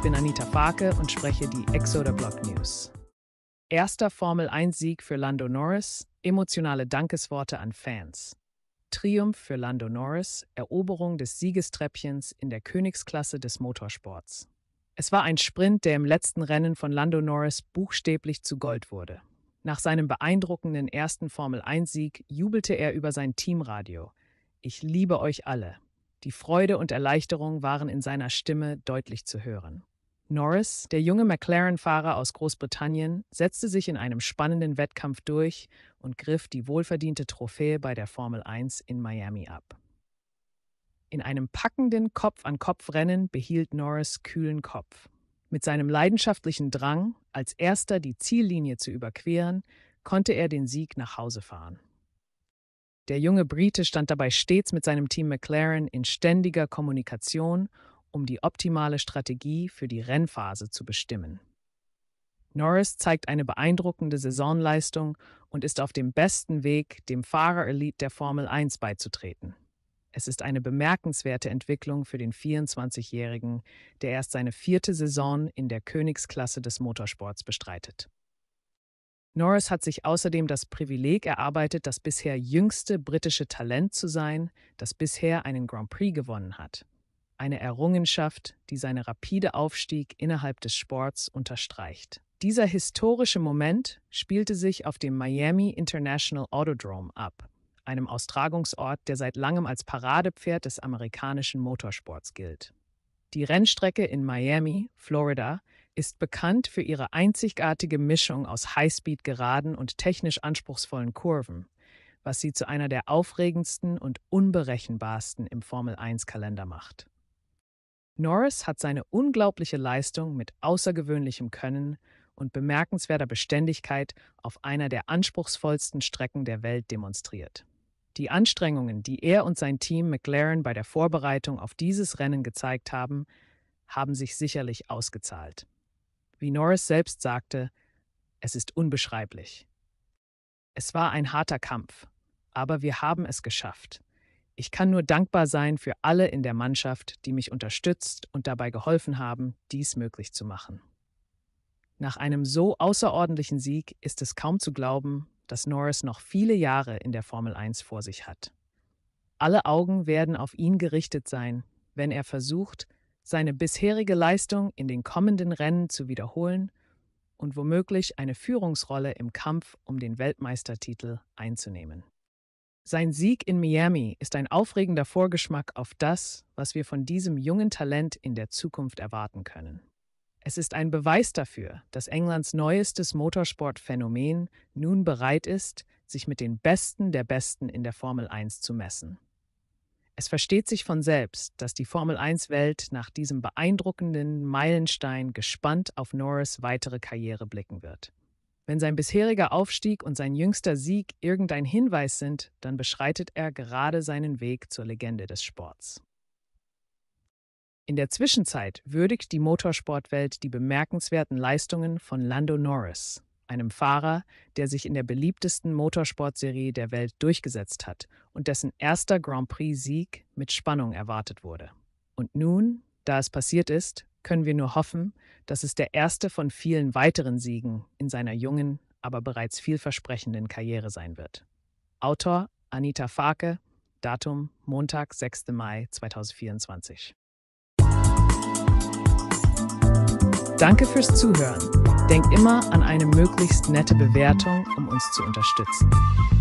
Ich bin Anita Farke und spreche die Exoder Block News. Erster Formel-1-Sieg für Lando Norris, emotionale Dankesworte an Fans. Triumph für Lando Norris, Eroberung des Siegestreppchens in der Königsklasse des Motorsports. Es war ein Sprint, der im letzten Rennen von Lando Norris buchstäblich zu Gold wurde. Nach seinem beeindruckenden ersten Formel-1-Sieg jubelte er über sein Teamradio. Ich liebe euch alle. Die Freude und Erleichterung waren in seiner Stimme deutlich zu hören. Norris, der junge McLaren-Fahrer aus Großbritannien, setzte sich in einem spannenden Wettkampf durch und griff die wohlverdiente Trophäe bei der Formel 1 in Miami ab. In einem packenden Kopf-an-Kopf-Rennen behielt Norris kühlen Kopf. Mit seinem leidenschaftlichen Drang, als erster die Ziellinie zu überqueren, konnte er den Sieg nach Hause fahren. Der junge Brite stand dabei stets mit seinem Team McLaren in ständiger Kommunikation um die optimale Strategie für die Rennphase zu bestimmen. Norris zeigt eine beeindruckende Saisonleistung und ist auf dem besten Weg, dem Fahrer-Elite der Formel 1 beizutreten. Es ist eine bemerkenswerte Entwicklung für den 24-Jährigen, der erst seine vierte Saison in der Königsklasse des Motorsports bestreitet. Norris hat sich außerdem das Privileg erarbeitet, das bisher jüngste britische Talent zu sein, das bisher einen Grand Prix gewonnen hat eine Errungenschaft, die seine rapide Aufstieg innerhalb des Sports unterstreicht. Dieser historische Moment spielte sich auf dem Miami International Autodrome ab, einem Austragungsort, der seit langem als Paradepferd des amerikanischen Motorsports gilt. Die Rennstrecke in Miami, Florida, ist bekannt für ihre einzigartige Mischung aus Highspeed-Geraden und technisch anspruchsvollen Kurven, was sie zu einer der aufregendsten und unberechenbarsten im Formel-1-Kalender macht. Norris hat seine unglaubliche Leistung mit außergewöhnlichem Können und bemerkenswerter Beständigkeit auf einer der anspruchsvollsten Strecken der Welt demonstriert. Die Anstrengungen, die er und sein Team McLaren bei der Vorbereitung auf dieses Rennen gezeigt haben, haben sich sicherlich ausgezahlt. Wie Norris selbst sagte, es ist unbeschreiblich. Es war ein harter Kampf, aber wir haben es geschafft. Ich kann nur dankbar sein für alle in der Mannschaft, die mich unterstützt und dabei geholfen haben, dies möglich zu machen. Nach einem so außerordentlichen Sieg ist es kaum zu glauben, dass Norris noch viele Jahre in der Formel 1 vor sich hat. Alle Augen werden auf ihn gerichtet sein, wenn er versucht, seine bisherige Leistung in den kommenden Rennen zu wiederholen und womöglich eine Führungsrolle im Kampf um den Weltmeistertitel einzunehmen. Sein Sieg in Miami ist ein aufregender Vorgeschmack auf das, was wir von diesem jungen Talent in der Zukunft erwarten können. Es ist ein Beweis dafür, dass Englands neuestes Motorsportphänomen nun bereit ist, sich mit den Besten der Besten in der Formel 1 zu messen. Es versteht sich von selbst, dass die Formel 1-Welt nach diesem beeindruckenden Meilenstein gespannt auf Norris weitere Karriere blicken wird. Wenn sein bisheriger Aufstieg und sein jüngster Sieg irgendein Hinweis sind, dann beschreitet er gerade seinen Weg zur Legende des Sports. In der Zwischenzeit würdigt die Motorsportwelt die bemerkenswerten Leistungen von Lando Norris, einem Fahrer, der sich in der beliebtesten Motorsportserie der Welt durchgesetzt hat und dessen erster Grand Prix-Sieg mit Spannung erwartet wurde. Und nun, da es passiert ist, können wir nur hoffen, dass es der erste von vielen weiteren Siegen in seiner jungen, aber bereits vielversprechenden Karriere sein wird. Autor Anita Farke, Datum Montag, 6. Mai 2024. Danke fürs Zuhören. Denk immer an eine möglichst nette Bewertung, um uns zu unterstützen.